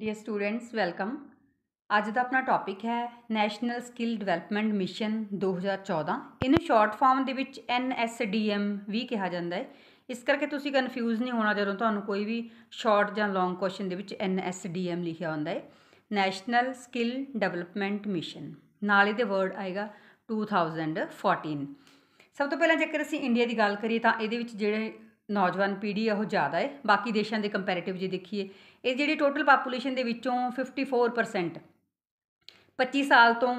dear students welcome ਅੱਜ ਦਾ ਆਪਣਾ topic ਹੈ ਨੈਸ਼ਨਲ ਸਕਿੱਲ ਡਿਵੈਲਪਮੈਂਟ ਮਿਸ਼ਨ 2014 ਇਹਨੂੰ ਸ਼ਾਰਟ ਫਾਰਮ ਦੇ ਵਿੱਚ ਐਮ ਵੀ ਕਿਹਾ ਜਾਂਦਾ ਹੈ ਇਸ ਕਰਕੇ ਤੁਸੀਂ ਕਨਫਿਊਜ਼ ਨਹੀਂ ਹੋਣਾ ਜਦੋਂ ਤੁਹਾਨੂੰ ਕੋਈ ਵੀ ਸ਼ਾਰਟ ਜਾਂ ਲੌਂਗ ਕੁਐਸਚਨ ਦੇ ਵਿੱਚ ਐਮ ਲਿਖਿਆ ਹੁੰਦਾ ਹੈ ਨੈਸ਼ਨਲ ਸਕਿੱਲ ਡਿਵੈਲਪਮੈਂਟ ਮਿਸ਼ਨ ਨਾਲ ਇਹਦੇ ਵਰਡ ਆਏਗਾ 2014 ਸਭ ਤੋਂ ਪਹਿਲਾਂ ਜੇਕਰ ਅਸੀਂ ਇੰਡੀਆ ਦੀ ਗੱਲ ਕਰੀਏ ਤਾਂ ਇਹਦੇ ਵਿੱਚ ਜਿਹੜੇ ਨੌਜਵਾਨ ਪੀੜ੍ਹੀ ਉਹ ਜ਼ਿਆਦਾ ਹੈ ਬਾਕੀ ਦੇਸ਼ਾਂ ਦੇ ਕੰਪੈਰੀਟਿਵ ਜੇ ਦੇਖੀਏ ਇਹ ਜਿਹੜੀ ਟੋਟਲ ਪਾਪੂਲੇਸ਼ਨ ਦੇ ਵਿੱਚੋਂ 54% 25 ਸਾਲ ਤੋਂ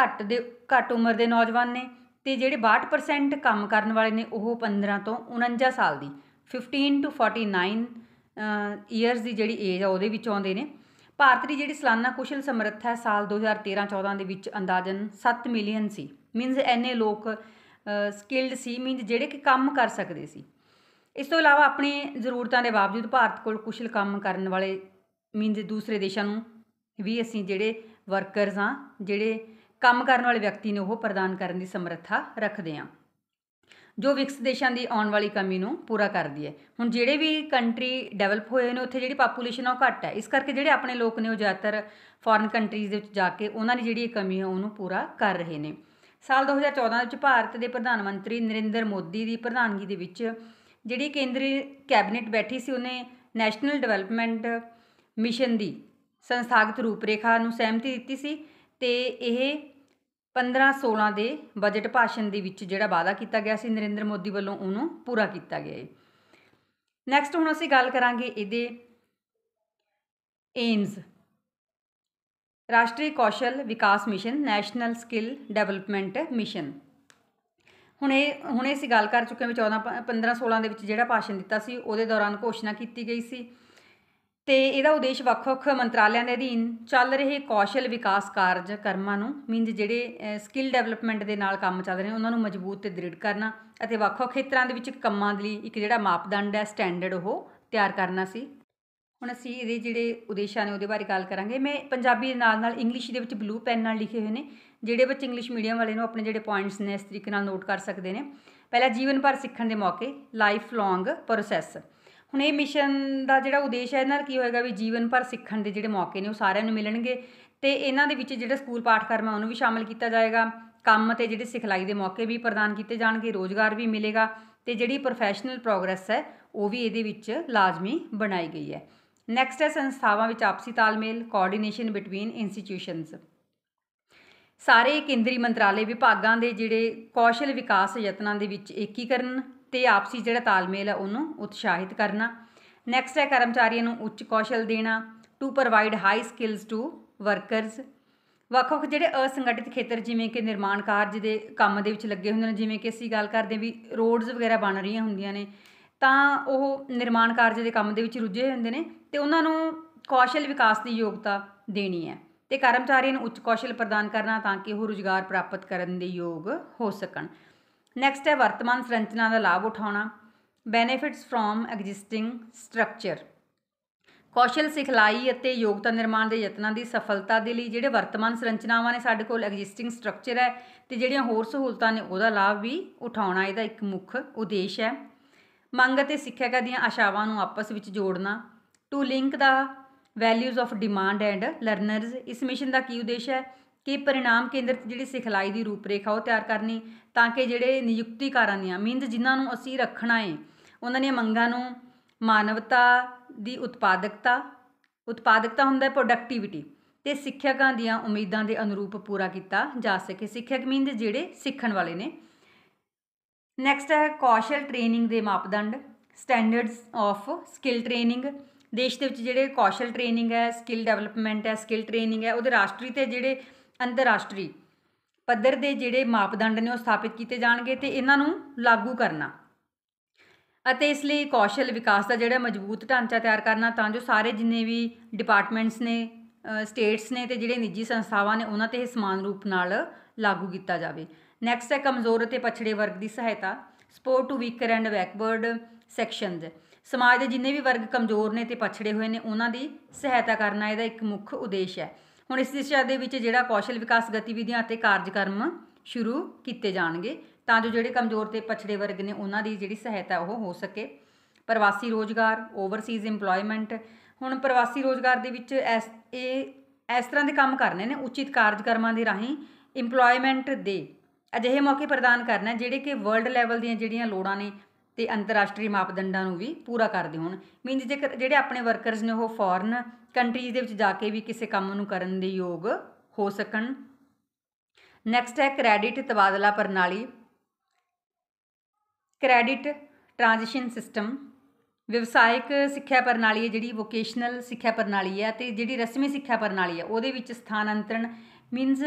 ਘੱਟ ਦੇ ਘੱਟ ਉਮਰ ਦੇ ਨੌਜਵਾਨ ਨੇ ਤੇ ਜਿਹੜੇ 62% ਕੰਮ ਕਰਨ ਵਾਲੇ ਨੇ ਉਹ 15 ਤੋਂ 49 ਸਾਲ ਦੀ 15 ਟੂ 49 ਇਅਰਸ ਦੀ ਜਿਹੜੀ ਏਜ ਆ ਉਹਦੇ ਵਿੱਚ ਆਉਂਦੇ ਨੇ ਭਾਰਤ ਦੀ ਜਿਹੜੀ ਸਾਲਾਨਾ ਕੁਸ਼ਲ ਸਮਰੱਥਾ ਸਾਲ 2013-14 ਦੇ ਵਿੱਚ ਅੰਦਾਜ਼ਨ 7 ਮਿਲੀਅਨ ਸੀ ਮੀਨਸ ਐਨੇ ਲੋਕ ਸਕਿਲਡ ਸੀ ਮੀਨਸ ਜਿਹੜੇ ਕਿ ਕੰਮ ਕਰ ਸਕਦੇ ਸੀ ਇਸ ਤੋਂ ਇਲਾਵਾ ਆਪਣੀ ਜ਼ਰੂਰਤਾਂ ਦੇ ਬਾਵਜੂਦ ਭਾਰਤ ਕੋਲ ਕੁਸ਼ਲ ਕੰਮ ਕਰਨ ਵਾਲੇ ਮੀਨਸ ਦੂਸਰੇ ਦੇਸ਼ਾਂ ਨੂੰ ਵੀ ਅਸੀਂ ਜਿਹੜੇ ਵਰਕਰਸ ਆ ਜਿਹੜੇ ਕੰਮ ਕਰਨ ਵਾਲੇ ਵਿਅਕਤੀ ਨੇ ਉਹ ਪ੍ਰਦਾਨ ਕਰਨ ਦੀ ਸਮਰੱਥਾ ਰੱਖਦੇ ਆ ਜੋ ਵਿਕਸ ਦੇਸ਼ਾਂ ਦੀ ਆਉਣ ਵਾਲੀ ਕਮੀ ਨੂੰ ਪੂਰਾ ਕਰਦੀ ਹੈ ਹੁਣ ਜਿਹੜੇ ਵੀ ਕੰਟਰੀ ਡਿਵੈਲਪ ਹੋਏ ਨੇ ਉੱਥੇ ਜਿਹੜੀ ਪਾਪੂਲੇਸ਼ਨ ਆ ਉਹ ਘੱਟ ਹੈ ਇਸ ਕਰਕੇ ਜਿਹੜੇ ਆਪਣੇ ਲੋਕ ਨੇ ਉਹ ਜ਼ਿਆਦਾਤਰ ਫੋਰਨ ਕੰਟਰੀਜ਼ ਦੇ ਵਿੱਚ ਜਾ ਕੇ ਉਹਨਾਂ ਦੀ ਜਿਹੜੀ ਕਮੀ ਹੈ ਉਹਨੂੰ ਪੂਰਾ ਕਰ ਰਹੇ ਨੇ ਸਾਲ 2014 ਵਿੱਚ ਭਾਰਤ ਦੇ ਪ੍ਰਧਾਨ ਮੰਤਰੀ ਨਰਿੰਦਰ ਮੋਦੀ ਦੀ ਪ੍ਰਧਾਨਗੀ ਦੇ ਵਿੱਚ ਜਿਹੜੀ ਕੇਂਦਰੀ ਕੈਬਨਿਟ ਬੈਠੀ ਸੀ ਉਹਨੇ ਨੈਸ਼ਨਲ ਡਿਵੈਲਪਮੈਂਟ ਮਿਸ਼ਨ ਦੀ ਸੰਸਥਾਗਤ ਰੂਪਰੇਖਾ ਨੂੰ ਸਹਿਮਤੀ ਦਿੱਤੀ ਸੀ ਤੇ ਇਹ 15-16 ਦੇ ਬਜਟ ਭਾਸ਼ਣ ਦੇ ਵਿੱਚ ਜਿਹੜਾ ਵਾਅਦਾ ਕੀਤਾ ਗਿਆ ਸੀ ਨਰਿੰਦਰ ਮੋਦੀ ਵੱਲੋਂ ਉਹਨੂੰ ਪੂਰਾ ਕੀਤਾ ਗਿਆ ਹੈ ਨੈਕਸਟ ਹੁਣ ਅਸੀਂ ਗੱਲ ਕਰਾਂਗੇ ਇਹਦੇ ਏਮਸ ਰਾਸ਼ਟਰੀ ਕੌਸ਼ਲ ਵਿਕਾਸ mission national skill development mission ਹੁਣ ਇਹ ਹੁਣ ਅਸੀਂ ਗੱਲ ਕਰ ਚੁੱਕੇ ਹਾਂ 14 15 16 ਦੇ ਵਿੱਚ ਜਿਹੜਾ ਭਾਸ਼ਣ ਦਿੱਤਾ ਸੀ ਉਹਦੇ ਦੌਰਾਨ ਘੋਸ਼ਣਾ ਕੀਤੀ ਗਈ ਸੀ ਤੇ ਇਹਦਾ ਉਦੇਸ਼ ਵੱਖ-ਵੱਖ ਮੰਤਰਾਲਿਆਂ ਦੇ ਅਧੀਨ ਚੱਲ ਰਹੇ ਕੌਸ਼ਲ ਵਿਕਾਸ ਕਾਰਜ ਕਰਮਾਂ ਨੂੰ ਮੀਨਜ ਜਿਹੜੇ ਸਕਿੱਲ ਡਿਵੈਲਪਮੈਂਟ ਦੇ ਨਾਲ ਕੰਮ ਚੱਲ ਰਹੇ ਉਹਨਾਂ ਨੂੰ ਮਜ਼ਬੂਤ ਤੇ ਦ੍ਰਿੜ ਕਰਨਾ ਅਤੇ ਵੱਖ-ਵੱਖ ਖੇਤਰਾਂ ਦੇ ਵਿੱਚ ਕੰਮਾਂ ਦੇ ਲਈ ਇੱਕ ਜਿਹੜਾ ਮਾਪਦੰਡ ਹੈ ਸਟੈਂਡਰਡ ਉਹ ਤਿਆਰ ਕਰਨਾ ਸੀ ਹੁਣ ਅਸੀਂ ਇਹਦੇ ਜਿਹੜੇ ਉਦੇਸ਼ਾਂ ਨੇ ਉਹਦੇ ਬਾਰੇ ਗੱਲ ਕਰਾਂਗੇ ਮੈਂ ਪੰਜਾਬੀ ਦੇ ਨਾਲ ਨਾਲ ਇੰਗਲਿਸ਼ ਦੇ ਵਿੱਚ ਬਲੂ ਪੈਨ ਨਾਲ ਲਿਖੇ ਹੋਏ ਨੇ ਜਿਹੜੇ ਬੱਚੇ ਇੰਗਲਿਸ਼ ਮੀਡੀਅਮ ਵਾਲੇ ਨੂੰ ਆਪਣੇ ਜਿਹੜੇ ਪੁਆਇੰਟਸ ਨੇ ਇਸ ਤਰੀਕੇ ਨਾਲ ਨੋਟ ਕਰ ਸਕਦੇ ਨੇ ਪਹਿਲਾ ਜੀਵਨ ਭਰ ਸਿੱਖਣ ਦੇ ਮੌਕੇ ਲਾਈਫ ਲੌਂਗ ਪ੍ਰੋਸੈਸ ਹੁਣ ਇਹ ਮਿਸ਼ਨ ਦਾ ਜਿਹੜਾ ਉਦੇਸ਼ ਹੈ ਨਾਲ ਕੀ ਹੋਏਗਾ ਵੀ ਜੀਵਨ ਭਰ ਸਿੱਖਣ ਦੇ ਜਿਹੜੇ ਮੌਕੇ ਨੇ ਉਹ ਸਾਰਿਆਂ ਨੂੰ ਮਿਲਣਗੇ ਤੇ ਇਹਨਾਂ ਦੇ ਵਿੱਚ ਜਿਹੜਾ ਸਕੂਲ ਪਾਠਕ੍ਰਮ ਹੈ ਉਹਨੂੰ ਵੀ ਸ਼ਾਮਲ ਕੀਤਾ ਜਾਏਗਾ ਕੰਮ ਤੇ ਜਿਹੜੇ ਸਿਖਲਾਈ ਦੇ ਮੌਕੇ ਵੀ ਪ੍ਰਦਾਨ ਕੀਤੇ ਜਾਣਗੇ ਰੋਜ਼ਗਾਰ ਵੀ ਮਿਲੇਗਾ ਤੇ ਜਿਹੜੀ ਪ੍ਰੋਫੈਸ਼ਨਲ ਪ੍ਰੋਗਰੈਸ ਹੈ ਉਹ ਵੀ ਇਹਦੇ ਵਿੱਚ ਲਾਜ਼ਮੀ ਬਣਾਈ ਗਈ ਹੈ ਨੈਕਸਟ ਹੈ ਸੰਸਥਾਵਾਂ ਵਿੱਚ ਆਪਸੀ ਤਾਲਮੇਲ ਕੋਆਰਡੀਨੇਸ਼ਨ ਬਿਟਵੀਨ ਇੰਸਟੀਟਿਊਸ਼ਨਸ ਸਾਰੇ ਕੇਂਦਰੀ ਮੰਤਰਾਲੇ ਵਿਭਾਗਾਂ ਦੇ ਜਿਹੜੇ ਕੌਸ਼ਲ ਵਿਕਾਸ ਯਤਨਾਂ ਦੇ ਵਿੱਚ ਏਕੀਕਰਨ ਤੇ ਆਪਸੀ ਜਿਹੜਾ ਤਾਲਮੇਲ ਹੈ ਉਹਨੂੰ ਉਤਸ਼ਾਹਿਤ ਕਰਨਾ ਨੈਕਸਟ ਹੈ ਕਰਮਚਾਰੀਆਂ ਨੂੰ ਉੱਚ ਕੌਸ਼ਲ ਦੇਣਾ to provide high skills to workers ਵੱਖ-ਵੱਖ ਜਿਹੜੇ ਅਸੰਗਠਿਤ ਖੇਤਰ ਜਿਵੇਂ ਕਿ ਨਿਰਮਾਣ ਕਾਰਜ ਦੇ ਕੰਮ ਦੇ ਵਿੱਚ ਲੱਗੇ ਹੁੰਦੇ ਨੇ ਜਿਵੇਂ ਕਿ ਅਸੀਂ ਗੱਲ ਕਰਦੇ ਵੀ ਰੋਡਸ ਵਗੈਰਾ ਬਣ ਰਹੀਆਂ ਹੁੰਦੀਆਂ ਨੇ ਤਾਂ ਉਹ ਨਿਰਮਾਣ ਕਾਰਜ ਦੇ ਕੰਮ ਦੇ ਵਿੱਚ ਰੁੱਝੇ ਹੁੰਦੇ ਨੇ ਤੇ ਉਹਨਾਂ ਨੂੰ ਕੌਸ਼ਲ ਵਿਕਾਸ ਦੀ ਯੋਗਤਾ ਦੇਣੀ ਹੈ ਤੇ ਕਰਮਚਾਰੀਆਂ ਨੂੰ ਉੱਚ ਕੌਸ਼ਲ ਪ੍ਰਦਾਨ ਕਰਨਾ ਤਾਂ ਕਿ ਉਹ ਰੁਜ਼ਗਾਰ ਪ੍ਰਾਪਤ ਕਰਨ ਦੇ ਯੋਗ ਹੋ ਸਕਣ ਨੈਕਸਟ ਹੈ ਵਰਤਮਾਨ ਸੰਰਚਨਾ ਦਾ ਲਾਭ ਉਠਾਉਣਾ ਬੈਨੀਫਿਟਸ ਫਰੋਮ ਐਗਜ਼ਿਸਟਿੰਗ ਸਟਰਕਚਰ ਕੌਸ਼ਲ ਸਿਖਲਾਈ ਅਤੇ ਯੋਗਤਾ ਨਿਰਮਾਣ ਦੇ ਯਤਨਾਂ ਦੀ ਸਫਲਤਾ ਦੇ ਲਈ ਜਿਹੜੇ ਵਰਤਮਾਨ ਸੰਰਚਨਾਵਾਂ ਨੇ ਸਾਡੇ ਕੋਲ ਐਗਜ਼ਿਸਟਿੰਗ ਸਟਰਕਚਰ ਹੈ ਤੇ ਜਿਹੜੀਆਂ ਹੋਰ ਸਹੂਲਤਾਂ ਨੇ ਉਹਦਾ ਲਾਭ ਵੀ ਉਠਾਉਣਾ ਇਹਦਾ ਇੱਕ ਮੁੱਖ ਉਦੇਸ਼ ਹੈ ਮੰਗ ਅਤੇ ਸਿੱਖਿਆ ਦੀਆਂ ਆਸ਼ਾਵਾਂ ਨੂੰ ਆਪਸ ਵਿੱਚ ਜੋੜਨਾ to link the values of demand and learners ਇਸ ਮਿਸ਼ਨ ਦਾ ਕੀ ਉਦੇਸ਼ ਹੈ ਕਿ ਪਰਿਣਾਮ ਕੇਂਦਰਿਤ ਜਿਹੜੀ ਸਿਖਲਾਈ ਦੀ ਰੂਪਰੇਖਾ ਉਹ ਤਿਆਰ ਕਰਨੀ ਤਾਂ ਕਿ ਜਿਹੜੇ ਨਿਯੁਕਤੀਕਾਰਾਂ ਦੀਆਂ ਮੀਨਜ਼ ਜਿਨ੍ਹਾਂ ਨੂੰ ਅਸੀਂ ਰੱਖਣਾ ਹੈ ਉਹਨਾਂ ਦੀਆਂ ਮੰਗਾਂ ਨੂੰ ਮਾਨਵਤਾ ਦੀ ਉਤਪਾਦਕਤਾ ਉਤਪਾਦਕਤਾ ਹੁੰਦਾ ਹੈ ਪ੍ਰੋਡਕਟਿਵਿਟੀ ਤੇ ਸਿੱਖਿਆਕਾਂ ਦੀਆਂ ਉਮੀਦਾਂ ਦੇ ਅਨੁਰੂਪ ਪੂਰਾ ਕੀਤਾ ਜਾ ਸਕੇ ਸਿੱਖਿਅਕ ਮੀਨਜ਼ ਜਿਹੜੇ ਸਿੱਖਣ ਵਾਲੇ ਨੇ ਨੈਕਸਟ ਹੈ ਕੌਸ਼ਲ ਟ੍ਰੇਨਿੰਗ ਦੇ ਮਾਪਦੰਡ ਸਟੈਂਡਰਡਸ ਆਫ ਸਕਿੱਲ ਟ੍ਰੇਨਿੰਗ ਦੇਸ਼ ਦੇ ਵਿੱਚ ਜਿਹੜੇ ਕੌਸ਼ਲ ਟ੍ਰੇਨਿੰਗ ਹੈ ਸਕਿੱਲ ਡਿਵੈਲਪਮੈਂਟ ਹੈ ਸਕਿੱਲ ਟ੍ਰੇਨਿੰਗ ਹੈ ਉਹਦੇ ਰਾਸ਼ਟਰੀ ਤੇ ਜਿਹੜੇ ਅੰਤਰਰਾਸ਼ਟਰੀ ਪੱਧਰ ਦੇ ਜਿਹੜੇ ਮਾਪਦੰਡ ਨੇ ਉਹ ਸਥਾਪਿਤ ਕੀਤੇ ਜਾਣਗੇ ਤੇ ਇਹਨਾਂ ਨੂੰ ਲਾਗੂ ਕਰਨਾ ਅਤੇ ਇਸ ਲਈ ਕੌਸ਼ਲ ਵਿਕਾਸ ਦਾ ਜਿਹੜਾ ਮਜ਼ਬੂਤ ਢਾਂਚਾ ਤਿਆਰ ਕਰਨਾ ਤਾਂ ਜੋ ਸਾਰੇ ਜਿੰਨੇ ਵੀ ਡਿਪਾਰਟਮੈਂਟਸ ਨੇ ਸਟੇਟਸ ਨੇ ਤੇ ਜਿਹੜੇ ਨਿੱਜੀ ਸੰਸਥਾਵਾਂ ਨੇ ਉਹਨਾਂ ਤੇ ਇਹ ਸਮਾਨ ਰੂਪ ਨਾਲ ਲਾਗੂ ਕੀਤਾ ਜਾਵੇ ਨੈਕਸਟ ਹੈ ਕਮਜ਼ੋਰ ਅਤੇ ਪਛੜੇ ਵਰਗ ਦੀ ਸਹਾਇਤਾ support to weaker and backward sections ਸਮਾਜ ਦੇ ਜਿੰਨੇ ਵੀ ਵਰਗ ਕਮਜ਼ੋਰ ਨੇ ਤੇ ਪਛੜੇ ਹੋਏ ਨੇ ਉਹਨਾਂ ਦੀ ਸਹਾਇਤਾ ਕਰਨਾ ਇਹਦਾ ਇੱਕ ਮੁੱਖ ਉਦੇਸ਼ ਹੈ ਹੁਣ ਇਸ ਦਿਸ਼ਾ ਦੇ ਵਿੱਚ ਜਿਹੜਾ ਕੌਸ਼ਲ ਵਿਕਾਸ ਗਤੀਵਿਧੀਆਂ ਅਤੇ ਕਾਰਜਕ੍ਰਮ ਸ਼ੁਰੂ ਕੀਤੇ ਜਾਣਗੇ ਤਾਂ ਜੋ ਜਿਹੜੇ ਕਮਜ਼ੋਰ ਤੇ ਪਛੜੇ ਵਰਗ ਨੇ ਉਹਨਾਂ ਦੀ ਜਿਹੜੀ ਸਹਾਇਤਾ ਉਹ ਹੋ ਸਕੇ ਪ੍ਰਵਾਸੀ ਰੋਜ਼ਗਾਰ ਓਵਰਸੀਜ਼ ਏਮਪਲੋਇਮੈਂਟ ਹੁਣ ਪ੍ਰਵਾਸੀ ਰੋਜ਼ਗਾਰ ਦੇ ਵਿੱਚ ਇਸ ਇਹ ਇਸ ਤਰ੍ਹਾਂ ਦੇ ਕੰਮ ਕਰਨੇ ਨੇ ਉਚਿਤ ਕਾਰਜਕ੍ਰਮਾਂ ਦੇ ਰਾਹੀਂ ਏਮਪਲੋਇਮੈਂਟ ਦੇ ਅਜਿਹੇ ਮੌਕੇ ਪ੍ਰਦਾਨ ਕਰਨਾ ਜਿਹੜੇ ਕਿ ਵਰਲਡ ਲੈਵਲ ਦੀਆਂ ਜਿਹੜੀਆਂ ਲੋੜਾਂ ਨੇ ਤੇ ਅੰਤਰਰਾਸ਼ਟਰੀ ਮਾਪਦੰਡਾਂ ਨੂੰ ਵੀ ਪੂਰਾ ਕਰਦੇ ਹੋਣ ਮੀਨਸ ਜੇਕਰ ਜਿਹੜੇ ਆਪਣੇ ਵਰਕਰਸ ਨੇ ਉਹ ਫੋਰਨ ਕੰਟਰੀਜ਼ ਦੇ ਵਿੱਚ ਜਾ ਕੇ ਵੀ ਕਿਸੇ ਕੰਮ ਨੂੰ ਕਰਨ ਦੇ ਯੋਗ ਹੋ ਸਕਣ ਨੈਕਸਟ ਹੈ ਕ੍ਰੈਡਿਟ ਤਬਾਦਲਾ ਪ੍ਰਣਾਲੀ ਕ੍ਰੈਡਿਟ ਟ੍ਰਾਂਜੀਸ਼ਨ ਸਿਸਟਮ ਵਿਵਸਾਇਕ ਸਿੱਖਿਆ ਪ੍ਰਣਾਲੀ ਹੈ ਜਿਹੜੀ ਵੋਕੇਸ਼ਨਲ ਸਿੱਖਿਆ ਪ੍ਰਣਾਲੀ ਹੈ ਤੇ ਜਿਹੜੀ ਰਸਮੀ ਸਿੱਖਿਆ ਪ੍ਰਣਾਲੀ ਹੈ ਉਹਦੇ ਵਿੱਚ ਸਥਾਨਾਂਤਰਣ ਮੀਨਸ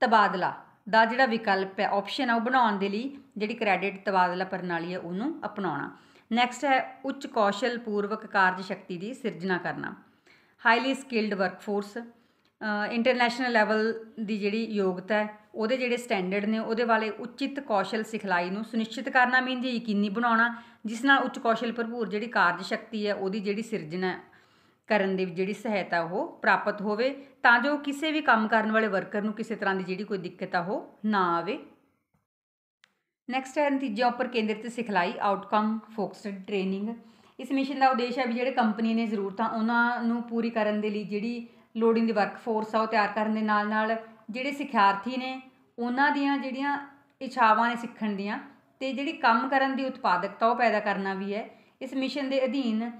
ਤਬਾਦਲਾ ਦਾ ਜਿਹੜਾ ਵਿਕਲਪ ਹੈ ਆਪਸ਼ਨ ਆ ਉਹ ਬਣਾਉਣ ਦੇ ਲਈ ਜਿਹੜੀ ਕ੍ਰੈਡਿਟ ਤਬਾਦਲਾ ਪ੍ਰਣਾਲੀ ਹੈ ਉਹਨੂੰ ਅਪਣਾਉਣਾ ਨੈਕਸਟ ਹੈ ਉੱਚ ਕੌਸ਼ਲ ਪੂਰਵਕ ਕਾਰਜ ਸ਼ਕਤੀ ਦੀ ਸਿਰਜਣਾ ਕਰਨਾ highly skilled workforce international level ਦੀ ਜਿਹੜੀ ਯੋਗਤਾ ਹੈ ਉਹਦੇ ਜਿਹੜੇ ਸਟੈਂਡਰਡ ਨੇ ਉਹਦੇ ਵਾਲੇ ਉਚਿਤ ਕੌਸ਼ਲ ਸਿਖਲਾਈ ਨੂੰ ਸੁਨਿਸ਼ਚਿਤ ਕਰਨਾ ਮੀਨ ਜੀ ਯਕੀਨੀ ਬਣਾਉਣਾ ਜਿਸ ਨਾਲ ਉੱਚ ਕੌਸ਼ਲ ਭਰਪੂਰ ਜਿਹੜੀ ਕਾਰਜ ਸ਼ਕਤੀ ਹੈ ਉਹਦੀ ਜਿਹੜੀ ਸਿਰਜਣਾ ਕਰਨ ਦੀ ਜਿਹੜੀ ਸਹਾਇਤਾ ਉਹ ਪ੍ਰਾਪਤ ਹੋਵੇ ਤਾਂ ਜੋ ਕਿਸੇ ਵੀ ਕੰਮ ਕਰਨ ਵਾਲੇ ਵਰਕਰ ਨੂੰ ਕਿਸੇ ਤਰ੍ਹਾਂ ਦੀ ਜਿਹੜੀ ਕੋਈ ਦਿੱਕਤ ਆ ਉਹ ਨਾ ਆਵੇ ਨੈਕਸਟ ਹੈ ਨਤੀਜਿਆਂ ਉੱਪਰ ਕੇਂਦਰਿਤ ਸਿਖਲਾਈ ਆਊਟਕਮ ਫੋਕਸਡ ਟ੍ਰੇਨਿੰਗ ਇਸ ਮਿਸ਼ਨ ਦਾ ਉਦੇਸ਼ ਹੈ ਵੀ ਜਿਹੜੇ ਕੰਪਨੀ ਨੇ ਜ਼ਰੂਰਤਾਂ ਉਹਨਾਂ ਨੂੰ ਪੂਰੀ ਕਰਨ ਦੇ ਲਈ ਜਿਹੜੀ ਲੋਡਿੰਗ ਦੀ ਵਰਕਫੋਰਸ ਆ ਉਹ ਤਿਆਰ ਕਰਨ ਦੇ ਨਾਲ ਨਾਲ ਜਿਹੜੇ ਸਿਖਿਆਰਥੀ ਨੇ ਉਹਨਾਂ ਦੀਆਂ ਜਿਹੜੀਆਂ ਇਛਾਵਾਂ ਨੇ ਸਿੱਖਣ ਦੀਆਂ ਤੇ ਜਿਹੜੀ ਕੰਮ ਕਰਨ ਦੀ ਉਤਪਾਦਕਤਾ ਉਹ ਪੈਦਾ ਕਰਨਾ ਵੀ ਹੈ ਇਸ ਮਿਸ਼ਨ ਦੇ ਅਧੀਨ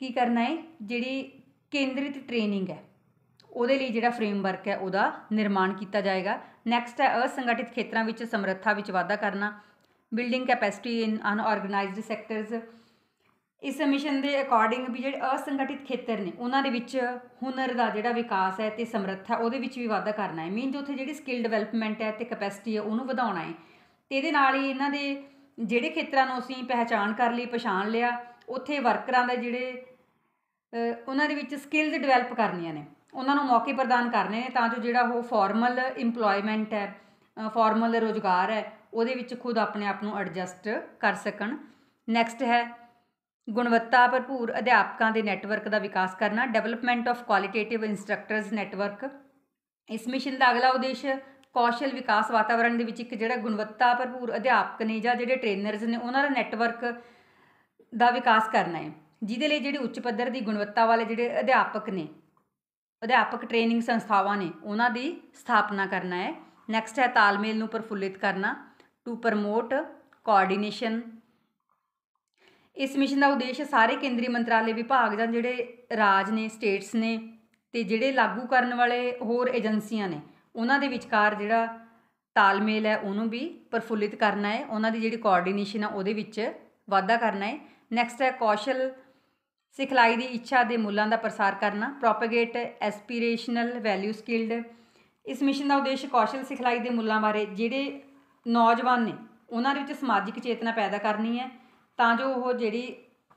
ਕੀ ਕਰਨਾ ਹੈ ਜਿਹੜੀ ਕੇਂਦਰਿਤ ਟ੍ਰੇਨਿੰਗ ਹੈ ਉਹਦੇ ਲਈ ਜਿਹੜਾ ਫਰੇਮਵਰਕ ਹੈ ਉਹਦਾ ਨਿਰਮਾਣ ਕੀਤਾ ਜਾਏਗਾ ਨੈਕਸਟ ਹੈ ਅਸੰਗਠਿਤ ਖੇਤਰਾਂ ਵਿੱਚ ਸਮਰੱਥਾ ਵਿੱਚ ਵਾਧਾ ਕਰਨਾ building capacity in unorganised sectors ਇਸ ਮਿਸ਼ਨ ਦੇ ਅਕੋਰਡਿੰਗ ਵੀ ਜਿਹੜੇ ਅਸੰਗਠਿਤ ਖੇਤਰ ਨੇ ਉਹਨਾਂ ਦੇ ਵਿੱਚ ਹੁਨਰ ਦਾ ਜਿਹੜਾ ਵਿਕਾਸ ਹੈ ਤੇ ਸਮਰੱਥਾ ਉਹਦੇ ਵਿੱਚ ਵੀ ਵਾਧਾ ਕਰਨਾ ਹੈ ਮੀਨਸ ਉੱਥੇ ਜਿਹੜੀ ਸਕਿੱਲ ਡਿਵੈਲਪਮੈਂਟ ਹੈ ਤੇ ਕੈਪੈਸਿਟੀ ਹੈ ਉਹਨੂੰ ਵਧਾਉਣਾ ਹੈ ਤੇ ਇਹਦੇ ਨਾਲ ਹੀ ਇਹਨਾਂ ਦੇ ਜਿਹੜੇ ਖੇਤਰਾਂ ਨੂੰ ਅਸੀਂ ਪਹਿਚਾਣ ਕਰ ਲਈ ਪਛਾਣ ਲਿਆ ਉੱਥੇ ਵਰਕਰਾਂ ਦਾ ਜਿਹੜੇ ਉਹਨਾਂ ਦੇ ਵਿੱਚ ਸਕਿੱਲਸ ਡਿਵੈਲਪ ਕਰਨੀਆਂ ਨੇ ਉਹਨਾਂ ਨੂੰ ਮੌਕੇ ਪ੍ਰਦਾਨ ਕਰਨੇ ਨੇ ਤਾਂ ਜੋ ਜਿਹੜਾ ਉਹ ਫਾਰਮਲ EMPLOYMENT ਹੈ ਫਾਰਮਲ ਰੋਜ਼ਗਾਰ ਹੈ ਉਹਦੇ ਵਿੱਚ ਖੁਦ ਆਪਣੇ ਆਪ ਨੂੰ ਐਡਜਸਟ ਕਰ ਸਕਣ ਨੈਕਸਟ ਹੈ ਗੁਣਵੱਤਾ ਭਰਪੂਰ ਅਧਿਆਪਕਾਂ ਦੇ ਨੈਟਵਰਕ ਦਾ ਵਿਕਾਸ ਕਰਨਾ development of qualitative instructors network ਇਸ ਮਿਸ਼ਨ ਦਾ ਅਗਲਾ ਉਦੇਸ਼ ਕੌਸ਼ਲ ਵਿਕਾਸ ਵਾਤਾਵਰਣ ਦੇ ਵਿੱਚ ਇੱਕ ਜਿਹੜਾ ਗੁਣਵੱਤਾ ਭਰਪੂਰ ਅਧਿਆਪਕ ਨੇ ਜਾਂ ਜਿਹੜੇ ਟ੍ਰੇਨਰਸ ਨੇ ਉਹਨਾਂ ਦਾ ਨੈਟਵਰਕ ਦਾ ਵਿਕਾਸ ਕਰਨਾ ਹੈ ਜਿਹਦੇ ਲਈ ਜਿਹੜੇ ਉੱਚ ਪੱਧਰ ਦੀ ਗੁਣਵੱਤਾ ਵਾਲੇ ਜਿਹੜੇ ਅਧਿਆਪਕ ਨੇ ਅਧਿਆਪਕ ਟ੍ਰੇਨਿੰਗ ਸੰਸਥਾਵਾਂ ਨੇ ਉਹਨਾਂ ਦੀ ਸਥਾਪਨਾ ਕਰਨਾ ਹੈ ਨੈਕਸਟ ਹੈ ਤਾਲਮੇਲ ਨੂੰ ਪਰਫੁੱਲਿਤ ਕਰਨਾ ਟੂ ਪ੍ਰਮੋਟ ਕੋਆਰਡੀਨੇਸ਼ਨ ਇਸ ਮਿਸ਼ਨ ਦਾ ਉਦੇਸ਼ ਸਾਰੇ ਕੇਂਦਰੀ ਮੰਤਰਾਲੇ ਵਿਭਾਗ ਜਾਂ ਜਿਹੜੇ ਰਾਜ ਨੇ ਸਟੇਟਸ ਨੇ ਤੇ ਜਿਹੜੇ ਲਾਗੂ ਕਰਨ ਵਾਲੇ ਹੋਰ ਏਜੰਸੀਆਂ ਨੇ ਉਹਨਾਂ ਦੇ ਵਿਚਕਾਰ ਜਿਹੜਾ ਤਾਲਮੇਲ ਹੈ ਉਹਨੂੰ ਵੀ ਪਰਫੁੱਲਿਤ ਕਰਨਾ ਹੈ ਉਹਨਾਂ ਦੀ ਜਿਹੜੀ ਕੋਆਰਡੀਨੇਸ਼ਨ ਹੈ ਉਹਦੇ ਵਿੱਚ ਵਾਧਾ ਕਰਨਾ ਹੈ ਨੈਕਸਟ ਹੈ ਕੌਸ਼ਲ ਸਿਖਲਾਈ ਦੀ ਇੱਛਾ ਦੇ ਮੁੱਲਾਂ ਦਾ ਪ੍ਰਸਾਰ ਕਰਨਾ ਪ੍ਰੋਪਗੇਟ ਐਸਪੀਰੇਸ਼ਨਲ ਵੈਲਿਊ ਸਕਿਲਡ ਇਸ ਮਿਸ਼ਨ ਦਾ ਉਦੇਸ਼ ਕੌਸ਼ਲ ਸਿਖਲਾਈ ਦੇ ਮੁੱਲਾਂ ਬਾਰੇ ਜਿਹੜੇ ਨੌਜਵਾਨ ਨੇ ਉਹਨਾਂ ਦੇ ਵਿੱਚ ਸਮਾਜਿਕ ਚੇਤਨਾ ਪੈਦਾ ਕਰਨੀ ਹੈ ਤਾਂ ਜੋ ਉਹ ਜਿਹੜੀ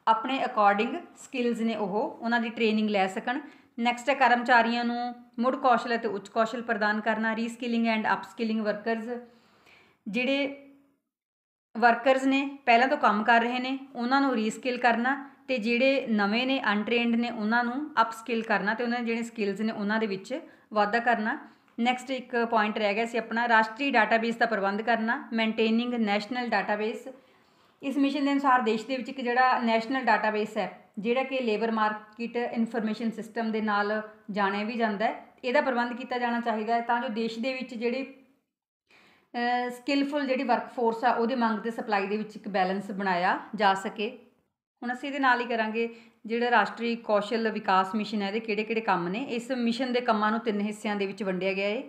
ਆਪਣੇ ਅਕੋਰਡਿੰਗ ਸਕਿਲਸ ਨੇ ਉਹ ਉਹਨਾਂ ਦੀ ਟ੍ਰੇਨਿੰਗ ਲੈ ਸਕਣ ਨੈਕਸਟ ਹੈ ਕਰਮਚਾਰੀਆਂ ਨੂੰ ਮੁੜ ਕੌਸ਼ਲ ਅਤੇ ਉੱਚ ਕੌਸ਼ਲ ਪ੍ਰਦਾਨ ਕਰਨਾ ਰੀਸਕਿਲਿੰਗ ਐਂਡ ਅਪਸਕਿਲਿੰਗ ਵਰਕਰਸ ਜਿਹੜੇ ਵਰਕਰਸ ਨੇ ਪਹਿਲਾਂ ਤੋਂ ਕੰਮ ਕਰ ਰਹੇ ਨੇ ਉਹਨਾਂ ਨੂੰ ਰੀਸਕਿਲ ਕਰਨਾ ਤੇ ਜਿਹੜੇ ਨਵੇਂ ਨੇ ਅਨਟ੍ਰੇਨਡ ਨੇ ਉਹਨਾਂ ਨੂੰ ਅਪਸਕਿਲ ਕਰਨਾ ਤੇ ਉਹਨਾਂ ਦੇ ਜਿਹੜੇ ਸਕਿਲਸ ਨੇ ਉਹਨਾਂ ਦੇ ਵਿੱਚ ਵਾਧਾ ਕਰਨਾ ਨੈਕਸਟ ਇੱਕ ਪੁਆਇੰਟ ਰਹਿ ਗਿਆ ਸੀ ਆਪਣਾ ਰਾਸ਼ਟਰੀ ਡਾਟਾਬੇਸ ਦਾ ਪ੍ਰਬੰਧ ਕਰਨਾ ਮੇਨਟੇਨਿੰਗ ਨੈਸ਼ਨਲ ਡਾਟਾਬੇਸ ਇਸ ਮਿਸ਼ਨ ਦੇ ਅਨੁਸਾਰ ਦੇਸ਼ ਦੇ ਵਿੱਚ ਇੱਕ ਜਿਹੜਾ ਨੈਸ਼ਨਲ ਡਾਟਾਬੇਸ ਹੈ ਜਿਹੜਾ ਕਿ ਲੇਬਰ ਮਾਰਕੀਟ ਇਨਫੋਰਮੇਸ਼ਨ ਸਿਸਟਮ ਦੇ ਨਾਲ ਜਾਣਿਆ ਵੀ ਜਾਂਦਾ ਹੈ ਇਹਦਾ ਪ੍ਰਬੰਧ ਕੀਤਾ ਜਾਣਾ ਚਾਹੀਦਾ ਹੈ ਤਾਂ ਜੋ ਦੇਸ਼ ਦੇ ਵਿੱਚ ਜਿਹੜੇ ਸਕਿਲਫੁਲ ਜਿਹੜੀ ਵਰਕਫੋਰਸ ਆ ਉਹਦੀ ਮੰਗ ਤੇ ਸਪਲਾਈ ਦੇ ਵਿੱਚ ਇੱਕ ਬੈਲੈਂਸ ਬਣਾਇਆ ਜਾ ਸਕੇ ਹੁਣ ਅਸੀਂ ਇਹਦੇ ਨਾਲ ਹੀ ਕਰਾਂਗੇ ਜਿਹੜਾ ਰਾਸ਼ਟਰੀ ਕੌਸ਼ਲ ਵਿਕਾਸ ਮਿਸ਼ਨ ਹੈ ਇਹਦੇ ਕਿਹੜੇ-ਕਿਹੜੇ ਕੰਮ ਨੇ ਇਸ ਮਿਸ਼ਨ ਦੇ ਕੰਮਾਂ ਨੂੰ ਤਿੰਨ ਹਿੱਸਿਆਂ ਦੇ ਵਿੱਚ ਵੰਡਿਆ ਗਿਆ ਹੈ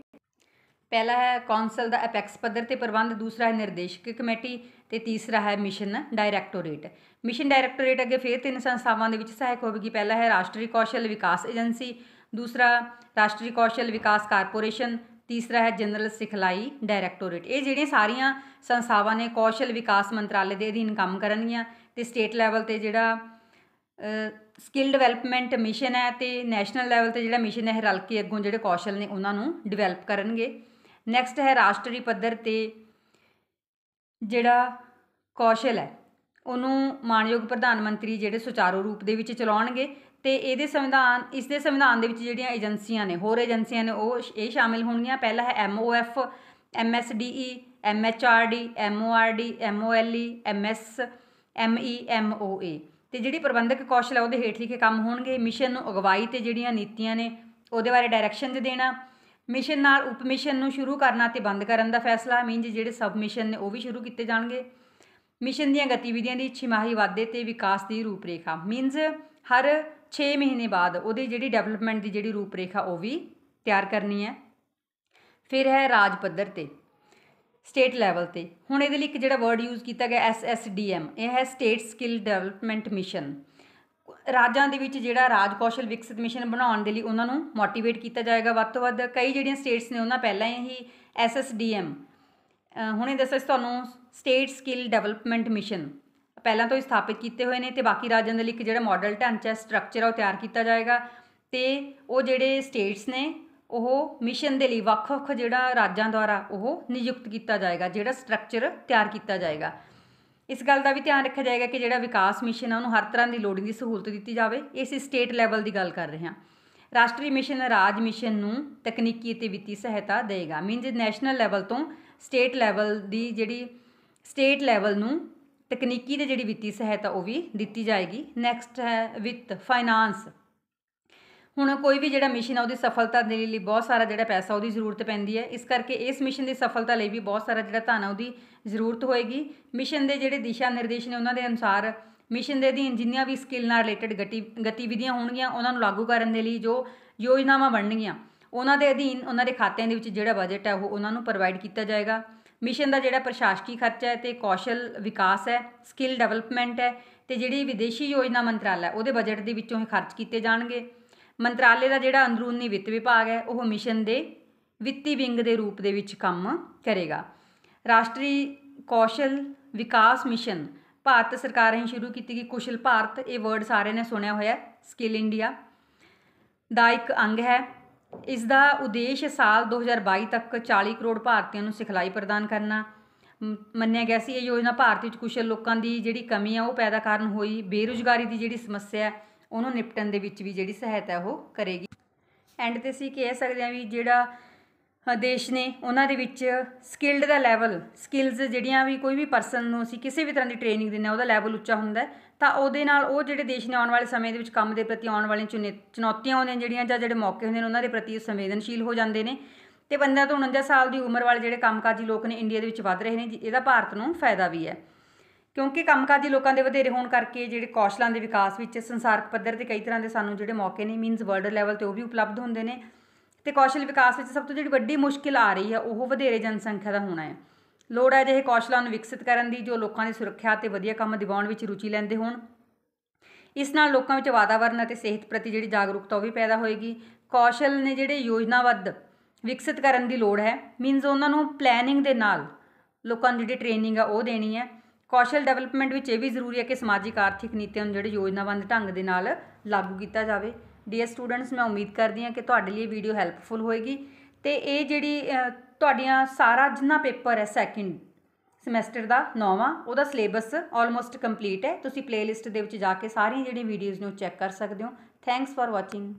ਪਹਿਲਾ ਹੈ ਕੌਂਸਲ ਦਾ ਐਪੈਕਸ ਪੱਧਰ ਤੇ ਪ੍ਰਬੰਧ ਦੂਸਰਾ ਹੈ ਨਿਰਦੇਸ਼ਕ ਕਮੇਟੀ ਤੇ ਤੀਸਰਾ ਹੈ ਮਿਸ਼ਨ ਡਾਇਰੈਕਟੋਰੇਟ ਮਿਸ਼ਨ ਡਾਇਰੈਕਟੋਰੇਟ ਅੱਗੇ ਫੇਰ ਤਿੰਨ ਸੰਸਥਾਵਾਂ ਦੇ ਵਿੱਚ ਸਹਾਇਕ ਹੋਵੇਗੀ ਪਹਿਲਾ ਹੈ ਰਾਸ਼ਟਰੀ ਕੌਸ਼ਲ ਵਿਕਾਸ ਏਜੰਸੀ ਦੂਸਰਾ ਰਾਸ਼ਟਰੀ ਕੌਸ਼ਲ ਵਿਕਾਸ ਕਾਰਪੋਰੇਸ਼ਨ ਤੀਸਰਾ ਹੈ ਜਨਰਲ ਸਿਖਲਾਈ ਡਾਇਰੈਕਟੋਰੇਟ ਇਹ ਜਿਹੜੀਆਂ ਸਾਰੀਆਂ ਸੰਸਥਾਵਾਂ ਨੇ ਕੌਸ਼ਲ ਵਿਕਾਸ ਮੰਤਰਾਲੇ ਦੇ ਅਧੀਨ ਕੰਮ ਕਰਨਗੀਆਂ ਤੇ ਸਟੇਟ ਲੈਵਲ ਤੇ ਜਿਹੜਾ ਸਕਿੱਲ ਡਿਵੈਲਪਮੈਂਟ ਮਿਸ਼ਨ ਹੈ ਤੇ ਨੈਸ਼ਨਲ ਲੈਵਲ ਤੇ ਜਿਹੜਾ ਮਿਸ਼ਨ ਹੈ ਰਲ ਕੇ ਅੱਗੋਂ ਜਿਹੜੇ ਕੌਸ਼ਲ ਨੇ ਉਹਨਾਂ ਨੂੰ ਡਿਵੈਲਪ ਕਰਨਗੇ ਨੈਕਸਟ ਹੈ ਰਾਸ਼ਟਰੀ ਪੱਧਰ ਤੇ ਜਿਹੜਾ ਕੌਸ਼ਲ ਹੈ ਉਹਨੂੰ ਮਾਨਯੋਗ ਪ੍ਰਧਾਨ ਮੰਤਰੀ ਜਿਹੜੇ ਸੁਚਾਰੂ ਰੂਪ ਦੇ ਵਿੱਚ ਚਲਾਉਣਗੇ ਤੇ ਇਹਦੇ ਸੰਵਿਧਾਨ ਇਸ ਦੇ ਸੰਵਿਧਾਨ ਦੇ ਵਿੱਚ ਜਿਹੜੀਆਂ ਏਜੰਸੀਆਂ ਨੇ ਹੋਰ ਏਜੰਸੀਆਂ ਨੇ ਉਹ ਇਹ ਸ਼ਾਮਿਲ ਹੋਣਗੀਆਂ ਪਹਿਲਾ ਹੈ MOF MSDE MHRD MORD MOLE MSME MOA ਤੇ ਜਿਹੜੀ ਪ੍ਰਬੰਧਕ ਕੌਸ਼ਲ ਹੈ ਉਹਦੇ ਹੇਠ ਲਿਖੇ ਕੰਮ ਹੋਣਗੇ ਮਿਸ਼ਨ ਨੂੰ ਅਗਵਾਈ ਤੇ ਜਿਹੜੀਆਂ ਨੀਤੀਆਂ ਨੇ ਉਹਦੇ ਬਾਰੇ ਡਾਇਰੈਕਸ਼ਨ ਦੇ ਦੇਣਾ ਮਿਸ਼ਨ ਨਾਲ ਉਪਮਿਸ਼ਨ ਨੂੰ ਸ਼ੁਰੂ ਕਰਨਾ ਤੇ ਬੰਦ ਕਰਨ ਦਾ ਫੈਸਲਾ ਮੀਨਜ ਜਿਹੜੇ ਸਬਮਿਸ਼ਨ ਨੇ ਉਹ ਵੀ ਸ਼ੁਰੂ ਕੀਤੇ ਜਾਣਗੇ ਮਿਸ਼ਨ ਦੀਆਂ ਗਤੀਵਿਧੀਆਂ ਦੀ ਛਿਮਾਹੀ ਵਾਧੇ ਤੇ ਵਿਕਾਸ ਦੀ ਰੂਪਰੇਖਾ ਮੀਨਸ ਹਰ 6 ਮਹੀਨੇ ਬਾਅਦ ਉਹਦੀ ਜਿਹੜੀ ਡਿਵੈਲਪਮੈਂਟ ਦੀ ਜਿਹੜੀ ਰੂਪਰੇਖਾ ਉਹ ਵੀ ਤਿਆਰ ਕਰਨੀ ਹੈ ਫਿਰ ਹੈ ਰਾਜ ਪੱਧਰ ਤੇ ਸਟੇਟ ਲੈਵਲ ਤੇ ਹੁਣ ਇਹਦੇ ਲਈ ਇੱਕ ਜਿਹੜਾ ਵਰਡ ਯੂਜ਼ ਕੀਤਾ ਗਿਆ ਐਸ ਐਸ ਡੀ ਐਮ ਇਹ ਹੈ ਸਟੇਟ ਸਕਿੱਲ ਡਿਵੈਲਪਮੈਂਟ ਮਿਸ਼ਨ ਰਾਜਾਂ ਦੇ ਵਿੱਚ ਜਿਹੜਾ ਰਾਜ ਕੌਸ਼ਲ ਵਿਕਸਿਤ ਮਿਸ਼ਨ ਬਣਾਉਣ ਦੇ ਲਈ ਉਹਨਾਂ ਨੂੰ ਮੋਟੀਵੇਟ ਕੀਤਾ ਜਾਏਗਾ ਵੱਧ ਤੋਂ ਵੱਧ ਕਈ ਜਿਹੜੀਆਂ ਸਟੇਟਸ ਨੇ ਉਹਨਾਂ ਪਹਿਲਾਂ ਹੀ ਐਸ ਐਸ ਡੀ ਐਮ ਹੁਣੇ ਦੱਸਿਆ ਸੀ ਤੁਹਾਨੂੰ ਸਟੇਟ ਸਕਿੱਲ ਡਿਵੈਲਪਮੈਂਟ ਮਿਸ਼ਨ ਪਹਿਲਾਂ ਤੋਂ ਹੀ ਸਥਾਪਿਤ ਕੀਤੇ ਹੋਏ ਨੇ ਤੇ ਬਾਕੀ ਰਾਜਾਂ ਦੇ ਲਈ ਇੱਕ ਜਿਹੜਾ ਮਾਡਲ ਢਾਂਚਾ ਸਟਰਕਚਰ ਆ ਉਹ ਤਿਆਰ ਕੀਤਾ ਜਾਏਗਾ ਤੇ ਉਹ ਜਿਹੜੇ ਸਟੇਟਸ ਨੇ ਉਹ ਮਿਸ਼ਨ ਦੇ ਲਈ ਵੱਖ-ਵੱਖ ਜਿਹੜਾ ਰਾਜਾਂ ਦੁਆਰਾ ਉਹ ਨਿਯੁਕਤ ਕੀਤਾ ਜਾਏਗਾ ਜਿਹੜਾ ਸਟਰਕਚਰ ਤਿਆਰ ਕੀਤਾ ਜਾਏਗਾ ਇਸ ਗੱਲ ਦਾ ਵੀ ਧਿਆਨ ਰੱਖਿਆ ਜਾਏਗਾ ਕਿ ਜਿਹੜਾ ਵਿਕਾਸ ਮਿਸ਼ਨ ਆ ਉਹਨੂੰ ਹਰ ਤਰ੍ਹਾਂ ਦੀ ਲੋੜੀਂਦੀ ਸਹੂਲਤ ਦਿੱਤੀ ਜਾਵੇ ਇਸ ਸਟੇਟ ਲੈਵਲ ਦੀ ਗੱਲ ਕਰ ਰਹੇ ਹਾਂ ਰਾਸ਼ਟਰੀ ਮਿਸ਼ਨ ਰਾਜ ਮਿਸ਼ਨ ਨੂੰ ਤਕਨੀਕੀ ਅਤੇ ਵਿੱਤੀ ਸਹਾਇਤਾ ਦੇਗਾ ਮੀਨਜ਼ ਨੈਸ਼ਨਲ ਲੈਵਲ ਤੋਂ ਸਟੇਟ ਲੈਵਲ ਦੀ ਜਿਹੜੀ ਸਟੇਟ ਲੈਵਲ ਨੂੰ ਤਕਨੀਕੀ ਤੇ ਜਿਹੜੀ ਵਿੱਤੀ ਸਹਾਇਤਾ ਉਹ ਵੀ ਦਿੱਤੀ ਜਾਏਗੀ ਨੈਕਸਟ ਹੈ ਵਿੱਤ ਫਾਈਨਾਂਸ ਹੁਣ ਕੋਈ ਵੀ ਜਿਹੜਾ ਮਿਸ਼ਨ ਆ ਉਹਦੀ ਸਫਲਤਾ ਦੇ ਲਈ ਬਹੁਤ ਸਾਰਾ ਜਿਹੜਾ ਪੈਸਾ ਉਹਦੀ ਜ਼ਰੂਰਤ ਪੈਂਦੀ ਹੈ ਇਸ ਕਰਕੇ ਇਸ ਮਿਸ਼ਨ ਦੀ ਸਫਲਤਾ ਲਈ ਵੀ ਬਹੁਤ ਸਾਰਾ ਜਿਹੜਾ ਧਨ ਆ ਉਹਦੀ ਜ਼ਰੂਰਤ ਹੋਏਗੀ ਮਿਸ਼ਨ ਦੇ ਜਿਹੜੇ ਦਿਸ਼ਾ ਨਿਰਦੇਸ਼ ਨੇ ਉਹਨਾਂ ਦੇ ਅਨੁਸਾਰ ਮਿਸ਼ਨ ਦੇ ਅਧੀਨ ਜਿੰਨੀਆਂ ਵੀ ਸਕਿੱਲ ਨਾਲ ਰਿਲੇਟਡ ਗਤੀਵਿਧੀਆਂ ਹੋਣਗੀਆਂ ਉਹਨਾਂ ਨੂੰ ਲਾਗੂ ਕਰਨ ਦੇ ਲਈ ਜੋ ਯੋਜਨਾਵਾਂ ਬਣਨਗੀਆਂ ਉਹਨਾਂ ਦੇ ਅਧੀਨ ਉਹਨਾਂ ਦੇ ਖਾਤਿਆਂ ਦੇ ਵਿੱਚ ਜਿਹੜਾ ਬਜਟ ਹੈ ਉਹ ਉਹਨਾਂ ਨੂੰ ਪ੍ਰੋਵਾਈਡ ਕੀਤਾ ਜਾਏਗਾ ਮਿਸ਼ਨ ਦਾ ਜਿਹੜਾ ਪ੍ਰਸ਼ਾਸਕੀ ਖਰਚਾ ਹੈ ਤੇ ਕੌਸ਼ਲ ਵਿਕਾਸ ਹੈ ਸਕਿੱਲ ਡਿਵੈਲਪਮੈਂਟ ਹੈ ਤੇ ਜਿਹੜੀ ਵਿਦੇਸ਼ੀ ਯੋਜਨਾ ਮੰਤਰਾਲਾ ਉਹਦੇ ਬਜਟ ਦੇ ਵਿੱਚੋਂ ਹੀ ਖਰਚ ਕੀਤੇ ਜਾਣਗੇ ਮੰਤਰਾਲੇ ਦਾ ਜਿਹੜਾ ਅੰਦਰੂਨੀ ਵਿੱਤ ਵਿਭਾਗ ਹੈ ਉਹ ਮਿਸ਼ਨ ਦੇ ਵਿੱਤੀ ਵਿੰਗ ਦੇ ਰੂਪ ਦੇ ਵਿੱਚ ਕੰਮ ਕਰੇਗਾ ਰਾਸ਼ਟਰੀ ਕੌਸ਼ਲ ਵਿਕਾਸ ਮਿਸ਼ਨ ਭਾਰਤ ਸਰਕਾਰ ਨੇ ਸ਼ੁਰੂ ਕੀਤੀ ਗਈ ਕੁਸ਼ਲ ਭਾਰਤ ਇਹ ਵਰਡ ਸਾਰੇ ਨੇ ਸੁਣਿਆ ਹੋਇਆ ਸਕਿੱਲ ਇੰਡੀਆ ਦਾ ਇੱਕ ਅੰਗ ਹੈ ਇਸ ਦਾ ਉਦੇਸ਼ ਸਾਲ 2022 ਤੱਕ 40 ਕਰੋੜ ਭਾਰਤੀਆਂ ਨੂੰ ਸਿਖਲਾਈ ਪ੍ਰਦਾਨ ਕਰਨਾ ਮੰਨਿਆ ਗਿਆ ਸੀ ਇਹ ਯੋਜਨਾ ਭਾਰਤ ਵਿੱਚ ਕੁਸ਼ਲ ਲੋਕਾਂ ਦੀ ਜਿਹੜੀ ਕਮੀ ਆ ਉਹ ਪੈਦਾ ਕਾਰਨ ਹੋਈ ਬੇਰੁਜ਼ਗਾਰੀ ਦੀ ਜਿਹੜੀ ਸਮੱਸਿਆ ਹੈ ਉਹਨੂੰ ਨਿਪਟਣ ਦੇ ਵਿੱਚ ਵੀ ਜਿਹੜੀ ਸਹਾਇਤਾ ਉਹ ਕਰੇਗੀ ਐਂਡ ਤੇ ਸੀ ਕਹਿ ਸਕਦੇ ਆ ਵੀ ਜਿਹੜਾ ਦੇਸ਼ ਨੇ ਉਹਨਾਂ ਦੇ ਵਿੱਚ ਸਕਿਲਡ ਦਾ ਲੈਵਲ ਸਕਿਲਸ ਜਿਹੜੀਆਂ ਵੀ ਕੋਈ ਵੀ ਪਰਸਨ ਨੂੰ ਅਸੀਂ ਕਿਸੇ ਵੀ ਤਰ੍ਹਾਂ ਦੀ ਟ੍ਰੇਨਿੰਗ ਦਿੰਦੇ ਆ ਉਹਦਾ ਲੈਵਲ ਉੱਚਾ ਹੁੰਦਾ ਤਾਂ ਉਹਦੇ ਨਾਲ ਉਹ ਜਿਹੜੇ ਦੇਸ਼ ਨੇ ਆਉਣ ਵਾਲੇ ਸਮੇਂ ਦੇ ਵਿੱਚ ਕੰਮ ਦੇ ਪ੍ਰਤੀ ਆਉਣ ਵਾਲੀਆਂ ਚੁਣੌਤੀਆਂ ਆਉਂਦੀਆਂ ਜਿਹੜੀਆਂ ਜਾਂ ਜਿਹੜੇ ਮੌਕੇ ਹੁੰਦੇ ਨੇ ਉਹਨਾਂ ਦੇ ਪ੍ਰਤੀ ਸੰਵੇਦਨਸ਼ੀਲ ਹੋ ਜਾਂਦੇ ਨੇ ਤੇ 15 ਤੋਂ 49 ਸਾਲ ਦੀ ਉਮਰ ਵਾਲੇ ਜਿਹੜੇ ਕੰਮਕਾਜੀ ਲੋਕ ਨੇ ਇੰਡੀਆ ਦੇ ਵਿੱਚ ਵੱਧ ਰਹੇ ਨੇ ਇਹਦਾ ਭਾਰਤ ਨੂੰ ਫਾਇਦਾ ਵੀ ਹੈ ਕਿਉਂਕਿ ਕੰਮਕਾਜੀ ਲੋਕਾਂ ਦੇ ਵਧੇਰੇ ਹੋਣ ਕਰਕੇ ਜਿਹੜੇ ਕੌਸ਼ਲਾਂ ਦੇ ਵਿਕਾਸ ਵਿੱਚ ਸੰਸਾਰਕ ਪੱਧਰ ਤੇ ਕਈ ਤਰ੍ਹਾਂ ਦੇ ਸਾਨੂੰ ਜਿਹੜੇ ਮੌਕੇ ਨੇ ਮੀਨਸ ਵਰਲਡ ਲੈਵਲ ਤੇ ਉਹ ਵੀ ਉਪਲਬਧ ਹੁੰਦੇ ਨੇ ਤੇ ਕੌਸ਼ਲ ਵਿਕਾਸ ਵਿੱਚ ਸਭ ਤੋਂ ਜਿਹੜੀ ਵੱਡੀ ਮੁਸ਼ਕਿਲ ਆ ਰਹੀ ਹੈ ਉਹ ਵਧੇਰੇ ਜਨਸੰਖਿਆ ਦਾ ਹੋਣਾ ਹੈ ਲੋੜ ਹੈ ਅਜਿਹੇ ਕੌਸ਼ਲਾਂ ਨੂੰ ਵਿਕਸਿਤ ਕਰਨ ਦੀ ਜੋ ਲੋਕਾਂ ਦੀ ਸੁਰੱਖਿਆ ਤੇ ਵਧੀਆ ਕੰਮ ਦਿਵਾਉਣ ਵਿੱਚ ਰੁਚੀ ਲੈਂਦੇ ਹੋਣ ਇਸ ਨਾਲ ਲੋਕਾਂ ਵਿੱਚ ਵਾਤਾਵਰਣ ਅਤੇ ਸਿਹਤ ਪ੍ਰਤੀ ਜਿਹੜੀ ਜਾਗਰੂਕਤਾ ਉਹ ਵੀ ਪੈਦਾ ਹੋਏਗੀ ਕੌਸ਼ਲ ਨੇ ਜਿਹੜੇ ਯੋਜਨਾਬੱਧ ਵਿਕਸਿਤ ਕਰਨ ਦੀ ਲੋੜ ਹੈ ਮੀਨਸ ਉਹਨਾਂ ਨੂੰ ਪਲੈਨਿੰਗ ਦੇ ਨਾਲ ਲੋਕਾਂ ਨੂੰ ਜਿਹੜੀ ਟ੍ਰੇਨਿੰਗ ਆ ਉਹ ਦੇਣੀ ਹੈ ਕੌਸ਼ਲ ਡਿਵੈਲਪਮੈਂਟ ਵਿੱਚ ਇਹ ਵੀ ਜ਼ਰੂਰੀ ਹੈ ਕਿ ਸਮਾਜਿਕ ਆਰਥਿਕ ਨੀਤੀਆਂ ਨੂੰ ਜਿਹੜੇ ਯੋਜਨਾਬੰਦ ਢੰਗ ਦੇ ਨਾਲ ਲਾਗੂ ਕੀਤਾ ਜਾਵੇ ਡੀਅਰ ਸਟੂਡੈਂਟਸ ਮੈਂ ਉਮੀਦ ਕਰਦੀ ਹਾਂ ਕਿ ਤੁਹਾਡੇ ਲਈ ਵੀਡੀਓ ਹੈਲਪਫੁਲ ਹੋਏਗੀ ਤੇ ਇਹ ਜਿਹੜੀ ਤੁਹਾਡੀਆਂ ਸਾਰਾ ਜਿੰਨਾ ਪੇਪਰ ਹੈ ਸੈਕਿੰਡ ਸਮੈਸਟਰ ਦਾ ਨੌਵਾਂ ਉਹਦਾ ਸਿਲੇਬਸ ਆਲਮੋਸਟ ਕੰਪਲੀਟ ਹੈ ਤੁਸੀਂ ਪਲੇਲਿਸਟ ਦੇ ਵਿੱਚ ਜਾ ਕੇ ਸਾਰੀਆਂ ਜਿਹੜੀਆਂ ਵੀਡੀਓਜ਼ ਨੂੰ ਚੈੱਕ ਕਰ ਸਕਦੇ ਹੋ ਥੈਂਕਸ ਫਾਰ ਵਾਚਿੰਗ